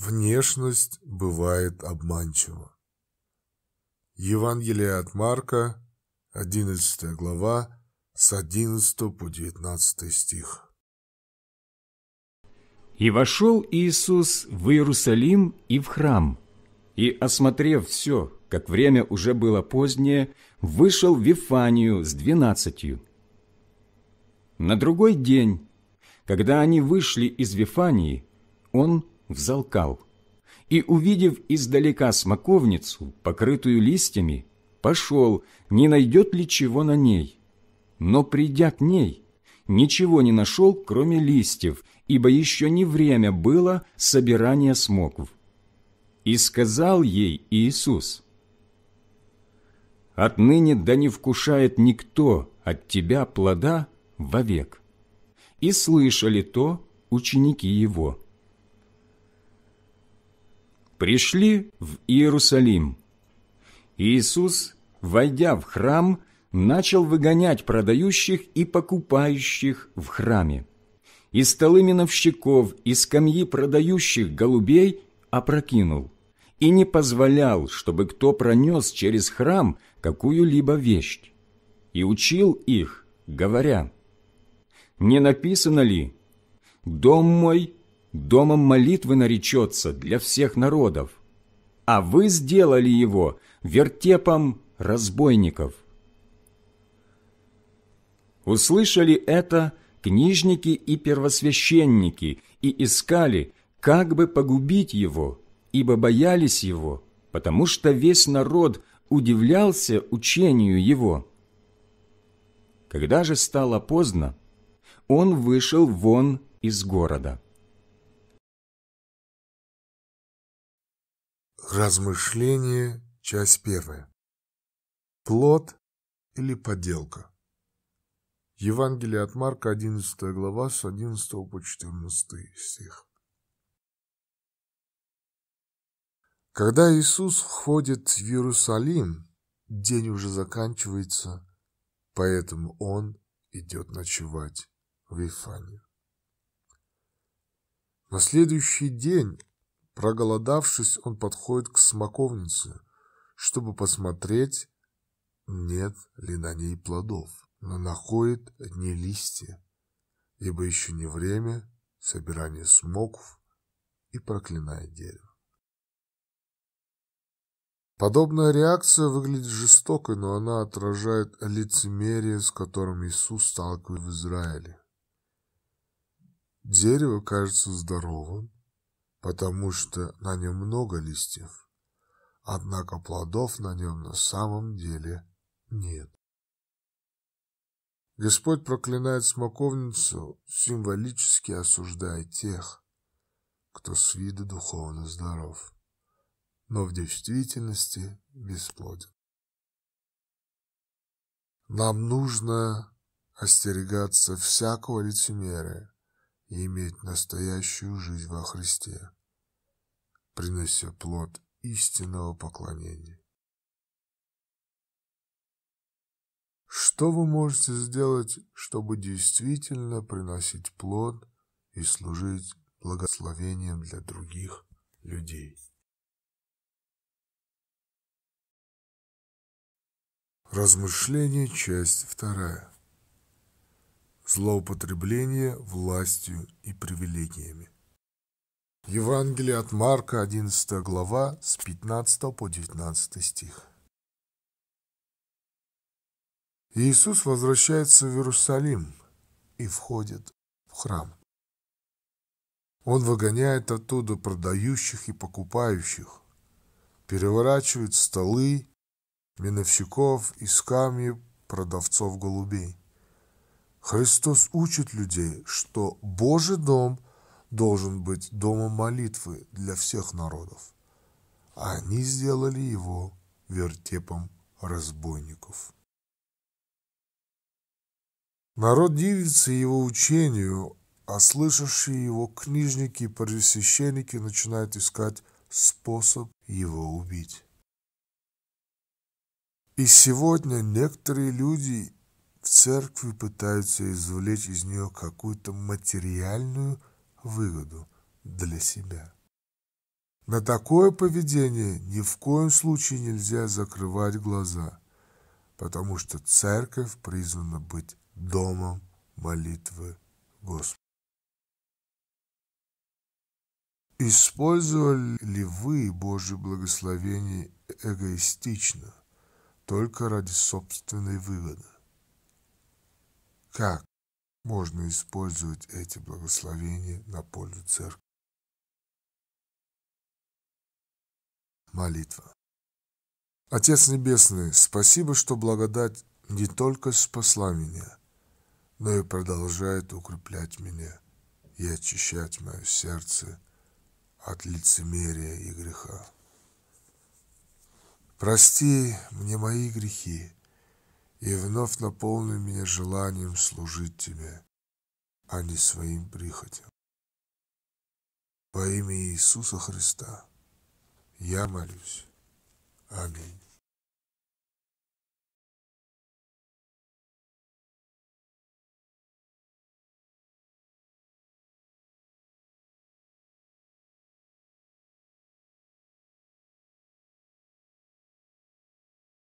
Внешность бывает обманчива. Евангелие от Марка, 11 глава, с 11 по 19 стих. «И вошел Иисус в Иерусалим и в храм, и, осмотрев все, как время уже было позднее, вышел в Вифанию с двенадцатью. На другой день, когда они вышли из Вифании, он взалкал, и, увидев издалека смоковницу, покрытую листьями, пошел, не найдет ли чего на ней. Но, придя к ней, ничего не нашел, кроме листьев, ибо еще не время было собирания смоков. И сказал ей Иисус, «Отныне да не вкушает никто от тебя плода вовек». И слышали то ученики его пришли в Иерусалим. Иисус, войдя в храм, начал выгонять продающих и покупающих в храме. И столы миновщиков, и скамьи продающих голубей опрокинул, и не позволял, чтобы кто пронес через храм какую-либо вещь. И учил их, говоря, «Не написано ли, «Дом мой домом молитвы наречется для всех народов, а вы сделали его вертепом разбойников». Услышали это книжники и первосвященники и искали, как бы погубить его, ибо боялись его, потому что весь народ удивлялся учению его. Когда же стало поздно, он вышел вон из города. Размышление, часть первая. Плод или подделка? Евангелие от Марка, 11 глава, с 11 по 14 стих. Когда Иисус входит в Иерусалим, день уже заканчивается, поэтому Он идет ночевать в Вифанию. На следующий день Проголодавшись, он подходит к смоковнице, чтобы посмотреть, нет ли на ней плодов, но находит одни листья, ибо еще не время собирания смоков и проклинает дерево. Подобная реакция выглядит жестокой, но она отражает лицемерие, с которым Иисус сталкивается в Израиле. Дерево кажется здоровым, потому что на нем много листьев. Однако плодов на нем на самом деле нет. Господь проклинает смоковницу, символически осуждая тех, кто с виду духовно здоров, но в действительности бесплоден. Нам нужно остерегаться всякого лицемерия, и иметь настоящую жизнь во Христе, принося плод истинного поклонения. Что вы можете сделать, чтобы действительно приносить плод и служить благословением для других людей? Размышление, часть вторая злоупотребление властью и привилегиями. Евангелие от Марка, 11 глава, с 15 по 19 стих. Иисус возвращается в Иерусалим и входит в храм. Он выгоняет оттуда продающих и покупающих, переворачивает столы, миновщиков и скамьи продавцов голубей. Христос учит людей, что Божий дом должен быть домом молитвы для всех народов. А они сделали его вертепом разбойников. Народ дивится его учению, а слышавшие его книжники и пресвященники начинают искать способ его убить. И сегодня некоторые люди в церкви пытаются извлечь из нее какую-то материальную выгоду для себя. На такое поведение ни в коем случае нельзя закрывать глаза, потому что церковь призвана быть домом молитвы Господа. Использовали ли вы Божье благословение эгоистично, только ради собственной выгоды? Как можно использовать эти благословения на пользу церкви? Молитва. Отец Небесный, спасибо, что благодать не только спасла меня, но и продолжает укреплять меня и очищать мое сердце от лицемерия и греха. Прости мне мои грехи, и вновь наполни меня желанием служить Тебе, а не своим прихотям. Во имя Иисуса Христа я молюсь. Аминь.